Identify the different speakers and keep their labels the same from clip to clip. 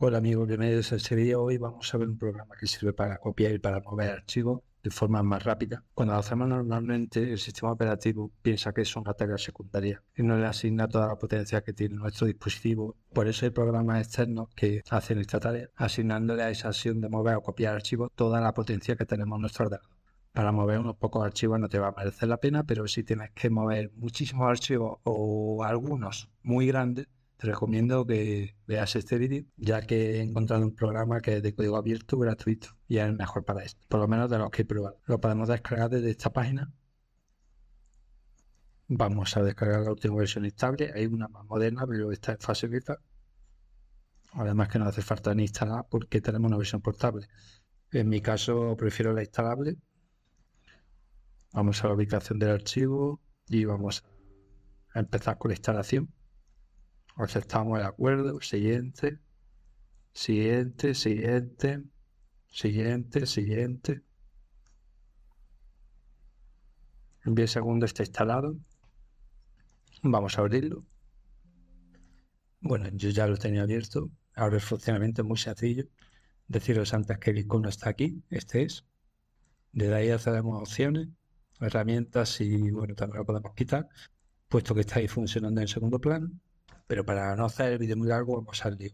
Speaker 1: Hola amigos, bienvenidos a este vídeo. Hoy vamos a ver un programa que sirve para copiar y para mover archivos de forma más rápida. Cuando lo hacemos normalmente, el sistema operativo piensa que son tarea secundaria y no le asigna toda la potencia que tiene nuestro dispositivo. Por eso hay programas externos que hacen esta tarea, asignándole a esa acción de mover o copiar archivos toda la potencia que tenemos en nuestro ordenador. Para mover unos pocos archivos no te va a merecer la pena, pero si tienes que mover muchísimos archivos o algunos muy grandes, te recomiendo que veas este vídeo ya que he encontrado un programa que es de código abierto, gratuito, y es el mejor para esto, por lo menos de los que he probado. Lo podemos descargar desde esta página. Vamos a descargar la última versión estable. Hay una más moderna, pero está en fase beta. Además que no hace falta ni instalar porque tenemos una versión portable. En mi caso prefiero la instalable. Vamos a la ubicación del archivo y vamos a empezar con la instalación aceptamos el acuerdo, siguiente, siguiente, siguiente, siguiente, siguiente. En 10 segundos está instalado. Vamos a abrirlo. Bueno, yo ya lo tenía abierto. Ahora el funcionamiento es muy sencillo. Deciros antes que el icono está aquí, este es. Desde ahí hacemos opciones, herramientas y bueno, también lo podemos quitar, puesto que está ahí funcionando en segundo plano pero para no hacer el vídeo muy largo vamos al lío.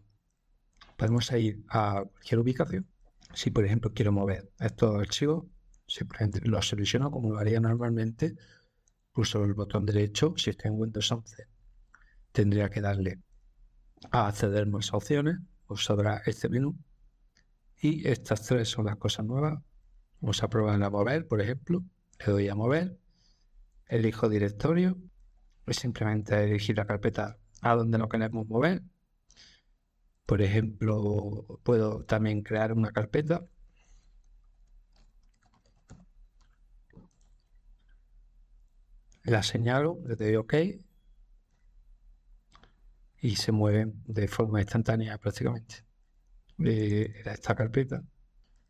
Speaker 1: Podemos ir a cualquier ubicación. Si por ejemplo quiero mover estos archivos, simplemente los selecciono como lo haría normalmente, Puso el botón derecho, si está en Windows 11 tendría que darle a acceder más opciones, os pues saldrá este menú. Y estas tres son las cosas nuevas. Vamos a probar a mover, por ejemplo. Le doy a mover, elijo directorio, y simplemente elegir la carpeta a donde nos queremos mover. Por ejemplo, puedo también crear una carpeta. La señalo, le doy OK. Y se mueve de forma instantánea prácticamente. Eh, era esta carpeta.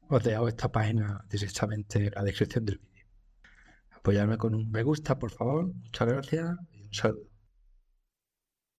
Speaker 1: Os dejo esta página directamente en la descripción del vídeo. Apoyarme con un me gusta, por favor. Muchas gracias y un saludo.